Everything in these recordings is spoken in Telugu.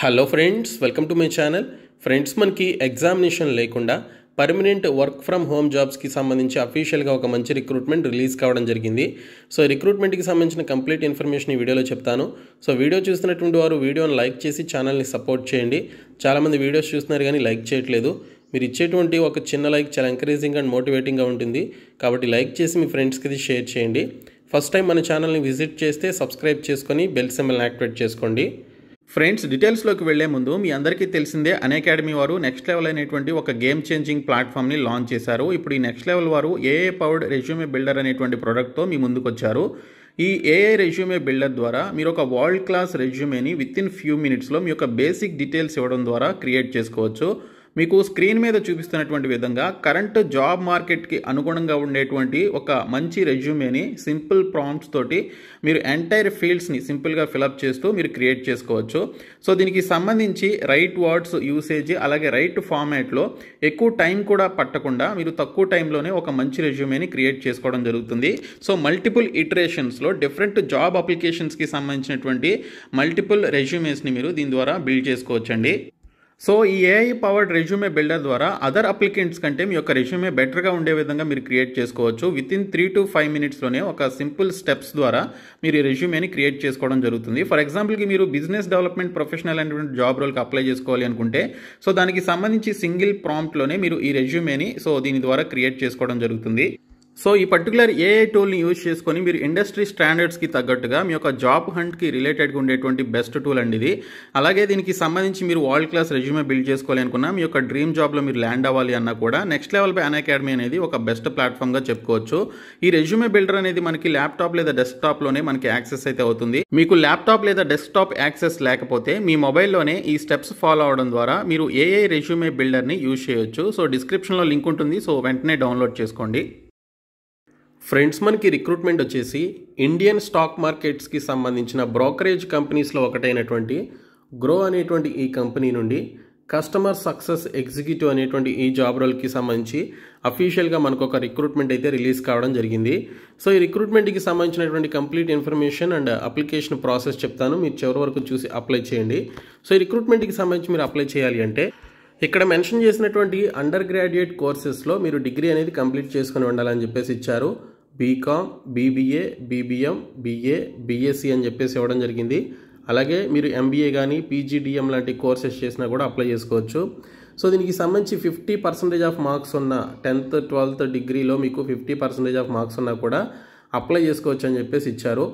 hello friends welcome to my channel friends మనకి ఎగ్జామినేషన్ లేకుండా పర్మనెంట్ వర్క్ ఫ్రమ్ హోమ్ జాబ్స్కి సంబంధించి అఫీషియల్గా ఒక మంచి రిక్రూట్మెంట్ రిలీజ్ కావడం జరిగింది సో రిక్రూట్మెంట్కి సంబంధించిన కంప్లీట్ ఇన్ఫర్మేషన్ ఈ వీడియోలో చెప్తాను సో వీడియో చూస్తున్నటువంటి వారు వీడియోని లైక్ చేసి ఛానల్ని సపోర్ట్ చేయండి చాలామంది వీడియోస్ చూస్తున్నారు కానీ లైక్ చేయట్లేదు మీరు ఇచ్చేటువంటి ఒక చిన్న లైక్ చాలా ఎంకరేజింగ్ అండ్ మోటివేటింగ్గా ఉంటుంది కాబట్టి లైక్ చేసి మీ ఫ్రెండ్స్కి ఇది షేర్ చేయండి ఫస్ట్ టైం మన ఛానల్ని విజిట్ చేస్తే సబ్స్క్రైబ్ చేసుకొని బెల్ సింబల్ని యాక్టివేట్ చేసుకోండి ఫ్రెండ్స్ డీటెయిల్స్లోకి వెళ్లే ముందు మీ అందరికీ తెలిసిందే అన్ అకాడమీ వారు నెక్స్ట్ లెవెల్ అనేటువంటి ఒక గేమ్ చేంజింగ్ ప్లాట్ఫామ్ని లాంచ్ చేశారు ఇప్పుడు ఈ నెక్స్ట్ లెవెల్ వారు ఏఏ పవర్డ్ రెజ్యూమే బిల్డర్ అనేటువంటి ప్రోడక్ట్తో మీ ముందుకు వచ్చారు ఈ ఏఏ రెజ్యూమే బిల్డర్ ద్వారా మీరు ఒక వరల్డ్ క్లాస్ రెజ్యూమేని విత్ ఇన్ ఫ్యూ మినిట్స్లో మీ యొక్క బేసిక్ డీటెయిల్స్ ఇవ్వడం ద్వారా క్రియేట్ చేసుకోవచ్చు మీకు స్క్రీన్ మీద చూపిస్తున్నటువంటి విధంగా కరెంట్ జాబ్ మార్కెట్కి అనుగుణంగా ఉండేటువంటి ఒక మంచి రెజ్యూమేని సింపుల్ ప్రాంప్ట్స్ తోటి మీరు ఎంటైర్ ఫీల్డ్స్ని సింపుల్గా ఫిలప్ చేస్తూ మీరు క్రియేట్ చేసుకోవచ్చు సో దీనికి సంబంధించి రైట్ వర్డ్స్ యూసేజ్ అలాగే రైట్ ఫార్మాట్లో ఎక్కువ టైం కూడా పట్టకుండా మీరు తక్కువ టైంలోనే ఒక మంచి రెజ్యూమేని క్రియేట్ చేసుకోవడం జరుగుతుంది సో మల్టిపుల్ ఇటరేషన్స్లో డిఫరెంట్ జాబ్ అప్లికేషన్స్కి సంబంధించినటువంటి మల్టిపుల్ రెజ్యూమేస్ని మీరు దీని ద్వారా బిల్డ్ చేసుకోవచ్చండి సో ఈ ఏఐ పవర్డ్ రెజ్యూమే బిల్డర్ ద్వారా అదర్ అప్లికెంట్స్ కంటే మీ యొక్క రెజ్యూమే బెటర్గా ఉండే విధంగా మీరు క్రియేట్ చేసుకోవచ్చు within three to five మినిట్స్లోనే ఒక సింపుల్ స్టెప్స్ ద్వారా మీరు ఈ రెజ్యూమేని క్రియేట్ చేసుకోవడం జరుగుతుంది ఫర్ ఎగ్జాంపుల్కి మీరు బిజినెస్ డెవలప్మెంట్ ప్రొఫెషనల్ అనేటువంటి జాబ్ రోల్కి అప్లై చేసుకోవాలి అనుకుంటే సో దానికి సంబంధించి సింగిల్ ప్రాంప్ట్లోనే మీరు ఈ రెజ్యూమేని సో దీని ద్వారా క్రియేట్ చేసుకోవడం జరుగుతుంది సో ఈ పర్టికులర్ ఏఐ టూల్ని యూజ్ చేసుకొని మీరు ఇండస్ట్రీ స్టాండర్డ్స్కి తగ్గట్టుగా మీ యొక్క జాబ్ హంట్కి రిలేటెడ్గా ఉండేటువంటి బెస్ట్ టూల్ అండి ఇది అలాగే దీనికి సంబంధించి మీరు వరల్డ్ క్లాస్ రెజ్యూమే బిల్డ్ చేసుకోవాలి అనుకున్నా మీ యొక్క డ్రీమ్ జాబ్లో మీరు ల్యాండ్ అవ్వాలి అన్నా కూడా next level by Unacademy అనేది ఒక బెస్ట్ ప్లాట్ఫామ్గా చెప్పుకోవచ్చు ఈ రెజ్యూమే బిల్డర్ అనేది మనకి ల్యాప్టాప్ లేదా డెస్క్టాప్లోనే మనకి యాక్సెస్ అయితే అవుతుంది మీకు ల్యాప్టాప్ లేదా డెస్క్టాప్ యాక్సెస్ లేకపోతే మీ మొబైల్లోనే ఈ స్టెప్స్ ఫాలో అవడం ద్వారా మీరు ఏఐ రెజ్యూమే బిల్డర్ని యూజ్ చేయొచ్చు సో డిస్క్రిప్షన్లో లింక్ ఉంటుంది సో వెంటనే డౌన్లోడ్ చేసుకోండి ఫ్రెండ్స్ మనకి రిక్రూట్మెంట్ వచ్చేసి ఇండియన్ స్టాక్ మార్కెట్స్కి సంబంధించిన బ్రోకరేజ్ కంపెనీస్లో ఒకటైనటువంటి గ్రో అనేటువంటి ఈ కంపెనీ నుండి కస్టమర్ సక్సెస్ ఎగ్జిక్యూటివ్ అనేటువంటి ఈ జాబ్ రోల్కి సంబంధించి అఫీషియల్గా మనకు ఒక రిక్రూట్మెంట్ అయితే రిలీజ్ కావడం జరిగింది సో ఈ రిక్రూట్మెంట్కి సంబంధించినటువంటి complete information and application process చెప్తాను మీరు చివరి వరకు చూసి అప్లై చేయండి సో ఈ రిక్రూట్మెంట్కి సంబంధించి మీరు అప్లై చేయాలి అంటే ఇక్కడ మెన్షన్ చేసినటువంటి అండర్ గ్రాడ్యుయేట్ కోర్సెస్లో మీరు డిగ్రీ అనేది కంప్లీట్ చేసుకుని ఉండాలని చెప్పేసి ఇచ్చారు BCom BBA BBM BA BSc అని చెప్పేసి ఇవ్వడం జరిగింది అలాగే మీరు ఎంబీఏ కానీ పీజీడిఎం లాంటి కోర్సెస్ చేసినా కూడా అప్లై చేసుకోవచ్చు సో దీనికి సంబంధించి ఫిఫ్టీ పర్సెంటేజ్ ఆఫ్ మార్క్స్ ఉన్న టెన్త్ ట్వెల్త్ డిగ్రీలో మీకు ఫిఫ్టీ పర్సెంటేజ్ ఆఫ్ మార్క్స్ ఉన్నా కూడా అప్లై చేసుకోవచ్చు అని చెప్పేసి ఇచ్చారు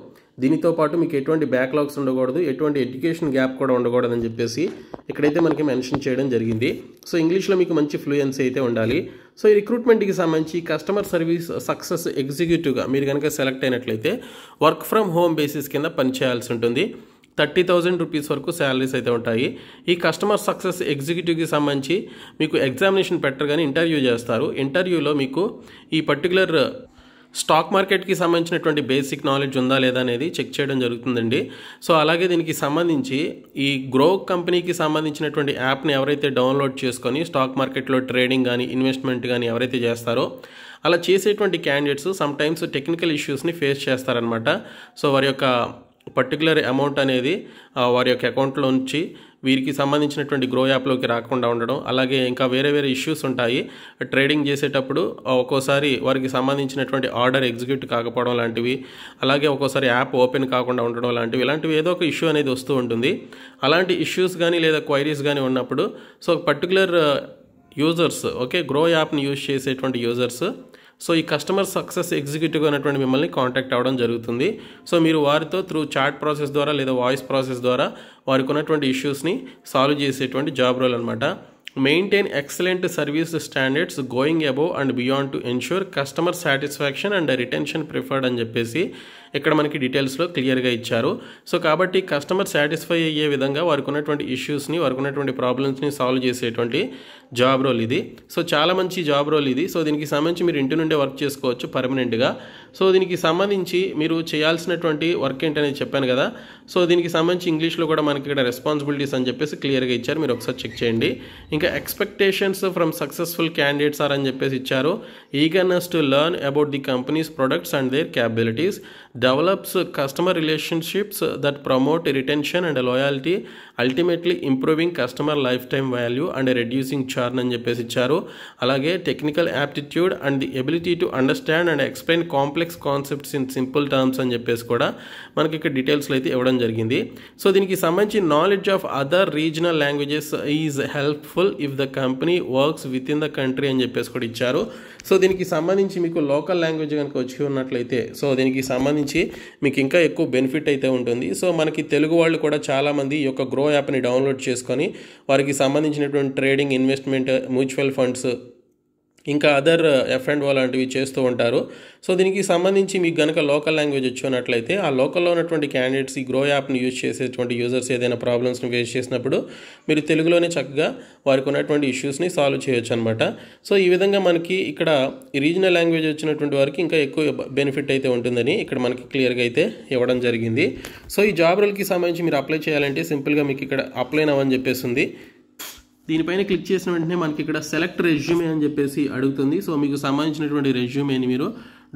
దీనితో పాటు మీకు ఎటువంటి బ్యాక్లాగ్స్ ఉండకూడదు ఎటువంటి ఎడ్యుకేషన్ గ్యాప్ కూడా ఉండకూడదు అని చెప్పేసి ఇక్కడైతే మనకి మెన్షన్ చేయడం జరిగింది సో ఇంగ్లీష్లో మీకు మంచి ఫ్లూయెన్సీ అయితే ఉండాలి సో ఈ రిక్రూట్మెంట్కి సంబంధించి కస్టమర్ సర్వీస్ సక్సెస్ ఎగ్జిక్యూటివ్గా మీరు కనుక సెలెక్ట్ అయినట్లయితే వర్క్ ఫ్రమ్ హోమ్ బేసిస్ కింద పనిచేయాల్సి ఉంటుంది థర్టీ థౌజండ్ రూపీస్ వరకు శాలరీస్ అయితే ఉంటాయి ఈ కస్టమర్ సక్సెస్ ఎగ్జిక్యూటివ్కి సంబంధించి మీకు ఎగ్జామినేషన్ పెట్టరు కానీ ఇంటర్వ్యూ చేస్తారు ఇంటర్వ్యూలో మీకు ఈ పర్టికులర్ స్టాక్ మార్కెట్కి సంబంధించినటువంటి బేసిక్ నాలెడ్జ్ ఉందా లేదా అనేది చెక్ చేయడం జరుగుతుందండి సో అలాగే దీనికి సంబంధించి ఈ గ్రో కంపెనీకి సంబంధించినటువంటి యాప్ని ఎవరైతే డౌన్లోడ్ చేసుకొని స్టాక్ మార్కెట్లో ట్రేడింగ్ కానీ ఇన్వెస్ట్మెంట్ కానీ ఎవరైతే చేస్తారో అలా చేసేటువంటి క్యాండిడేట్స్ సమ్ టైమ్స్ టెక్నికల్ ఇష్యూస్ని ఫేస్ చేస్తారనమాట సో వారి యొక్క పర్టికులర్ అమౌంట్ అనేది వారి యొక్క అకౌంట్లో నుంచి వీరికి సంబంధించినటువంటి గ్రో యాప్లోకి రాకుండా ఉండడం అలాగే ఇంకా వేరే వేరే ఇష్యూస్ ఉంటాయి ట్రేడింగ్ చేసేటప్పుడు ఒక్కోసారి వారికి సంబంధించినటువంటి ఆర్డర్ ఎగ్జిక్యూట్ కాకపోవడం లాంటివి అలాగే ఒక్కోసారి యాప్ ఓపెన్ కాకుండా ఉండడం లాంటివి ఇలాంటివి ఏదో ఒక ఇష్యూ అనేది వస్తూ ఉంటుంది అలాంటి ఇష్యూస్ కానీ లేదా క్వైరీస్ కానీ ఉన్నప్పుడు so particular users okay Groww యాప్ని యూజ్ చేసేటువంటి యూజర్స్ సో ఈ కస్టమర్ సక్సెస్ ఎగ్జిక్యూటివ్ అనేటువంటి మిమ్మల్ని కాంటాక్ట్ అవ్వడం జరుగుతుంది సో మీరు వారితో త్రూ చాట్ ప్రాసెస్ ద్వారా లేదా వాయిస్ ప్రాసెస్ ద్వారా వారికి ఉన్నటువంటి ఇష్యూస్ని సాల్వ్ చేసేటువంటి జాబ్ రోల్ అనమాట maintain excellent service standards going above and beyond to ensure customer satisfaction and retention preferred అని చెప్పేసి ఇక్కడ మనకి డీటెయిల్స్లో క్లియర్గా ఇచ్చారు సో కాబట్టి కస్టమర్ సాటిస్ఫై అయ్యే విధంగా వారికి ఉన్నటువంటి ఇష్యూస్ని వారికి ఉన్నటువంటి ప్రాబ్లమ్స్ని సాల్వ్ చేసేటువంటి జాబ్ రోల్ ఇది సో చాలా మంచి జాబ్ రోల్ ఇది సో దీనికి సంబంధించి మీరు ఇంటి నుండే వర్క్ చేసుకోవచ్చు పర్మనెంట్గా సో దీనికి సంబంధించి మీరు చేయాల్సినటువంటి వర్క్ ఏంటనేది చెప్పాను కదా సో దీనికి సంబంధించి ఇంగ్లీష్లో కూడా మనకి ఇక్కడ రెస్పాన్సిబిలిటీస్ అని చెప్పేసి క్లియర్గా ఇచ్చారు మీరు ఒకసారి చెక్ చేయండి ఇంకా expectations from successful candidates are అని చెప్పేసి ఇచ్చారు eagerness to learn about the company's products and their capabilities develops customer relationships that promote retention and loyalty ultimately improving customer lifetime value and reducing churn అని చెప్పేసి ఇచ్చారు అలాగే technical aptitude and the ability to understand and explain complex concepts in simple terms అని చెప్పేసి కూడా మనకి ఇక్కడ డీటెయిల్స్లో అయితే ఇవ్వడం జరిగింది సో దీనికి సంబంధించి knowledge of other regional languages is helpful if the company works within the country అని చెప్పేసి కూడా ఇచ్చారు సో దీనికి సంబంధించి మీకు లోకల్ లాంగ్వేజ్ కనుక వచ్చి ఉన్నట్లయితే సో దీనికి సంబంధించి మీకు ఇంకా ఎక్కువ బెనిఫిట్ అయితే ఉంటుంది సో మనకి తెలుగు వాళ్ళు కూడా చాలామంది ఈ యొక్క గ్రో మో యాప్ని డౌన్లోడ్ చేసుకొని వారికి సంబంధించినటువంటి ట్రేడింగ్ ఇన్వెస్ట్మెంట్ మ్యూచువల్ ఫండ్స్ ఇంకా అదర్ ఎఫ్ అండ్ ఓ లాంటివి చేస్తూ ఉంటారు సో దీనికి సంబంధించి మీకు కనుక లోకల్ లాంగ్వేజ్ వచ్చినట్లయితే ఆ లోకల్లో ఉన్నటువంటి క్యాండిడేట్స్ ఈ గ్రో యాప్ని యూజ్ చేసేటువంటి యూజర్స్ ఏదైనా ప్రాబ్లమ్స్ని ఫేస్ చేసినప్పుడు మీరు తెలుగులోనే చక్కగా వారికి ఉన్నటువంటి ఇష్యూస్ని సాల్వ్ చేయొచ్చు అనమాట సో ఈ విధంగా మనకి ఇక్కడ రీజనల్ లాంగ్వేజ్ వచ్చినటువంటి వారికి ఇంకా ఎక్కువ బెనిఫిట్ అయితే ఉంటుందని ఇక్కడ మనకి క్లియర్గా అయితే ఇవ్వడం జరిగింది సో ఈ జాబ్ రోల్కి సంబంధించి మీరు అప్లై చేయాలంటే సింపుల్గా మీకు ఇక్కడ అప్లై అవ్వని చెప్పేసి ఉంది దీనిపైన క్లిక్ చేసిన వెంటనే మనకి ఇక్కడ సెలెక్ట్ రెజ్యూమే అని చెప్పేసి అడుగుతుంది సో మీకు సంబంధించినటువంటి రెజ్యూమేని మీరు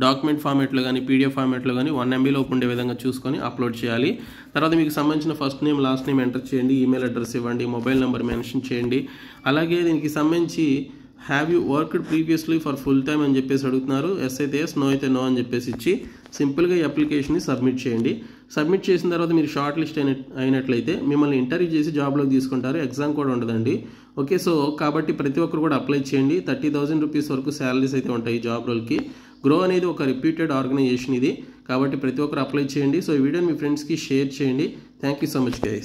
డాక్యుమెంట్ ఫార్మేట్లో కానీ పీడిఎఫ్ ఫార్మేట్లో కానీ వన్ ఎంబీలో ఉండే విధంగా చూసుకొని అప్లోడ్ చేయాలి తర్వాత మీకు సంబంధించిన first name last name enter చేయండి ఈమెయిల్ అడ్రస్ ఇవ్వండి మొబైల్ నెంబర్ మెన్షన్ చేయండి అలాగే దీనికి సంబంధించి have you worked previously for full time అని చెప్పేసి అడుగుతున్నారు ఎస్ అయితే ఎస్ నో అయితే నో అని చెప్పేసి ఇచ్చి సింపుల్గా ఈ అప్లికేషన్ని సబ్మిట్ చేయండి సబ్మిట్ చేసిన తర్వాత మీరు షార్ట్ లిస్ట్ అయిన అయినట్లయితే మిమ్మల్ని ఇంటర్వ్యూ చేసి జాబ్లోకి తీసుకుంటారు ఎగ్జామ్ కూడా ఉండదండి ఓకే సో కాబట్టి ప్రతి ఒక్కరు కూడా అప్లై చేయండి థర్టీ థౌసండ్ రూపీస్ వరకు శాలరీస్ అయితే ఉంటాయి జాబ్ రోల్కి గ్రో అనేది ఒక రిప్యూటెడ్ ఆర్గనైజేషన్ ఇది కాబట్టి ప్రతి ఒక్కరు అప్లై చేయండి సో ఈ వీడియోని మీ ఫ్రెండ్స్కి షేర్ చేయండి thank you so much guys